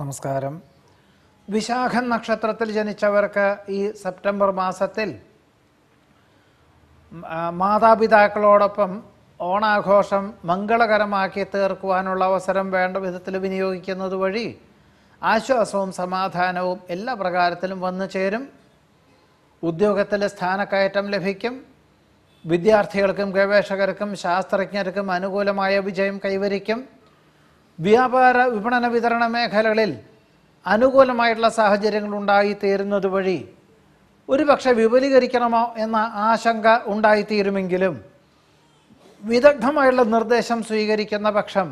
നമസ്കാരം വിശാഖൻ നക്ഷത്രത്തിൽ ജനിച്ചവർക്ക് ഈ സെപ്റ്റംബർ മാസത്തിൽ മാതാപിതാക്കളോടൊപ്പം ഓണാഘോഷം മംഗളകരമാക്കി തീർക്കുവാനുള്ള അവസരം വേണ്ട വിധത്തിൽ വിനിയോഗിക്കുന്നത് വഴി ആശ്വാസവും സമാധാനവും എല്ലാ പ്രകാരത്തിലും വന്നു ചേരും ഉദ്യോഗത്തിലെ സ്ഥാനക്കയറ്റം ലഭിക്കും വിദ്യാർത്ഥികൾക്കും ഗവേഷകർക്കും ശാസ്ത്രജ്ഞർക്കും അനുകൂലമായ വിജയം കൈവരിക്കും വ്യാപാര വിപണന വിതരണ മേഖലകളിൽ അനുകൂലമായിട്ടുള്ള സാഹചര്യങ്ങൾ ഉണ്ടായിത്തീരുന്നത് വഴി ഒരുപക്ഷെ വിപുലീകരിക്കണമോ എന്ന ആശങ്ക ഉണ്ടായിത്തീരുമെങ്കിലും വിദഗ്ധമായുള്ള നിർദ്ദേശം സ്വീകരിക്കുന്ന പക്ഷം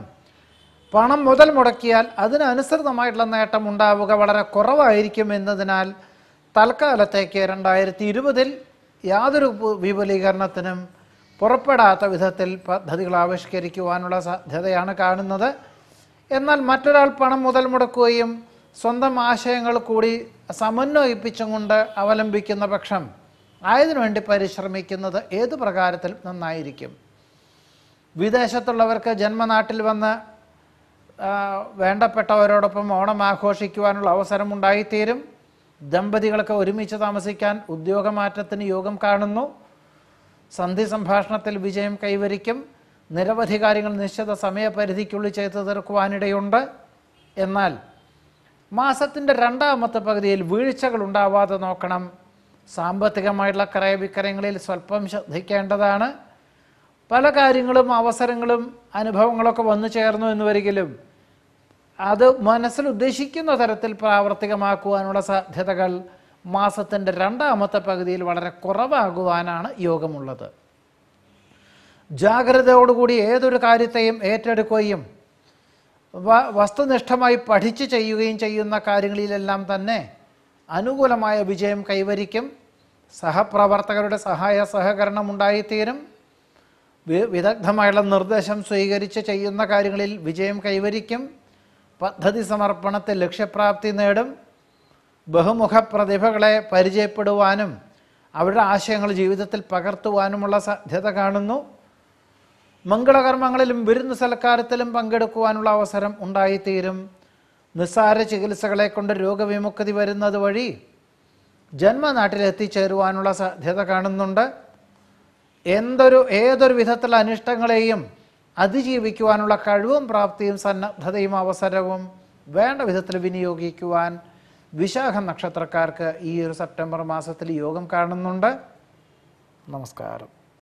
പണം മുതൽ മുടക്കിയാൽ അതിനനുസൃതമായിട്ടുള്ള നേട്ടം ഉണ്ടാവുക വളരെ കുറവായിരിക്കും എന്നതിനാൽ തൽക്കാലത്തേക്ക് രണ്ടായിരത്തി ഇരുപതിൽ യാതൊരു വിപുലീകരണത്തിനും പുറപ്പെടാത്ത വിധത്തിൽ പദ്ധതികൾ ആവിഷ്കരിക്കുവാനുള്ള സാധ്യതയാണ് കാണുന്നത് എന്നാൽ മറ്റൊരാൾ പണം മുതൽ മുടക്കുകയും സ്വന്തം ആശയങ്ങൾ കൂടി സമന്വയിപ്പിച്ചും കൊണ്ട് അവലംബിക്കുന്ന പക്ഷം അതിനുവേണ്ടി പരിശ്രമിക്കുന്നത് ഏതു പ്രകാരത്തിൽ നന്നായിരിക്കും വിദേശത്തുള്ളവർക്ക് ജന്മനാട്ടിൽ വന്ന് വേണ്ടപ്പെട്ടവരോടൊപ്പം ഓണം ആഘോഷിക്കുവാനുള്ള അവസരം ഉണ്ടായിത്തീരും ദമ്പതികൾക്ക് ഒരുമിച്ച് താമസിക്കാൻ ഉദ്യോഗമാറ്റത്തിന് യോഗം കാണുന്നു സന്ധി സംഭാഷണത്തിൽ വിജയം കൈവരിക്കും നിരവധി കാര്യങ്ങൾ നിശ്ചിത സമയപരിധിക്കുള്ളിൽ ചെയ്തു തീർക്കുവാനിടയുണ്ട് എന്നാൽ മാസത്തിൻ്റെ രണ്ടാമത്തെ പകുതിയിൽ വീഴ്ചകൾ ഉണ്ടാവാതെ നോക്കണം സാമ്പത്തികമായിട്ടുള്ള ക്രയവിക്രയങ്ങളിൽ സ്വല്പം ശ്രദ്ധിക്കേണ്ടതാണ് പല കാര്യങ്ങളും അവസരങ്ങളും അനുഭവങ്ങളൊക്കെ വന്നു ചേർന്നു എന്ന് വരികിലും അത് മനസ്സിൽ ഉദ്ദേശിക്കുന്ന തരത്തിൽ പ്രാവർത്തികമാക്കുവാനുള്ള സാധ്യതകൾ മാസത്തിൻ്റെ രണ്ടാമത്തെ പകുതിയിൽ വളരെ കുറവാകുവാനാണ് യോഗമുള്ളത് ജാഗ്രതയോടുകൂടി ഏതൊരു കാര്യത്തെയും ഏറ്റെടുക്കുകയും വസ്തുനിഷ്ഠമായി പഠിച്ച് ചെയ്യുകയും ചെയ്യുന്ന കാര്യങ്ങളിലെല്ലാം തന്നെ അനുകൂലമായ വിജയം കൈവരിക്കും സഹപ്രവർത്തകരുടെ സഹായ സഹകരണം ഉണ്ടായിത്തീരും വിദഗ്ധമായുള്ള നിർദ്ദേശം സ്വീകരിച്ച് ചെയ്യുന്ന കാര്യങ്ങളിൽ വിജയം കൈവരിക്കും പദ്ധതി സമർപ്പണത്തിൽ ലക്ഷ്യപ്രാപ്തി നേടും ബഹുമുഖ പ്രതിഭകളെ പരിചയപ്പെടുവാനും അവരുടെ ആശയങ്ങൾ ജീവിതത്തിൽ പകർത്തുവാനുമുള്ള സാധ്യത കാണുന്നു മംഗളകർമ്മങ്ങളിലും വിരുന്ന് സൽക്കാരത്തിലും പങ്കെടുക്കുവാനുള്ള അവസരം ഉണ്ടായിത്തീരും നിസ്സാര ചികിത്സകളെ കൊണ്ട് രോഗവിമുക്തി വരുന്നത് വഴി ജന്മനാട്ടിൽ എത്തിച്ചേരുവാനുള്ള സാധ്യത കാണുന്നുണ്ട് എന്തൊരു ഏതൊരു വിധത്തിലുള്ള അനിഷ്ടങ്ങളെയും അതിജീവിക്കുവാനുള്ള കഴിവും പ്രാപ്തിയും സന്നദ്ധതയും അവസരവും വേണ്ട വിധത്തിൽ വിനിയോഗിക്കുവാൻ വിശാഖ നക്ഷത്രക്കാർക്ക് ഈ ഒരു സെപ്റ്റംബർ മാസത്തിൽ യോഗം കാണുന്നുണ്ട് നമസ്കാരം